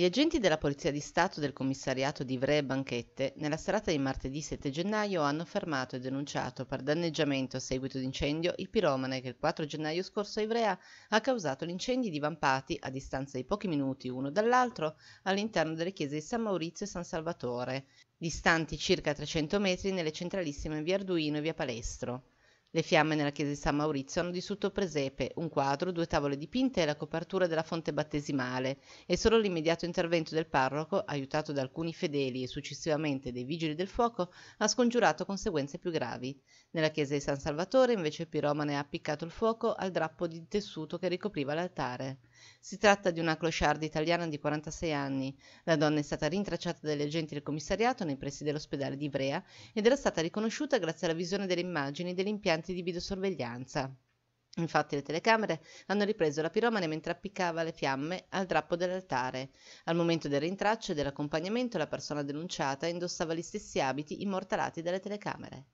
Gli agenti della Polizia di Stato del commissariato di Ivrea e Banchette, nella serata di martedì 7 gennaio, hanno fermato e denunciato per danneggiamento a seguito di incendio il piromane che il 4 gennaio scorso a Ivrea ha causato gli incendi divampati a distanza di pochi minuti uno dall'altro all'interno delle chiese di San Maurizio e San Salvatore, distanti circa 300 metri nelle centralissime via Arduino e via Palestro. Le fiamme nella chiesa di San Maurizio hanno distrutto presepe, un quadro, due tavole dipinte e la copertura della fonte battesimale e solo l'immediato intervento del parroco, aiutato da alcuni fedeli e successivamente dei vigili del fuoco, ha scongiurato conseguenze più gravi. Nella chiesa di San Salvatore invece il piromane ha appiccato il fuoco al drappo di tessuto che ricopriva l'altare. Si tratta di una clochard italiana di 46 anni. La donna è stata rintracciata dagli agenti del commissariato nei pressi dell'ospedale di Ivrea ed era stata riconosciuta grazie alla visione delle immagini degli impianti di videosorveglianza. Infatti le telecamere hanno ripreso la piromane mentre appiccava le fiamme al drappo dell'altare. Al momento del rintraccio e dell'accompagnamento la persona denunciata indossava gli stessi abiti immortalati dalle telecamere.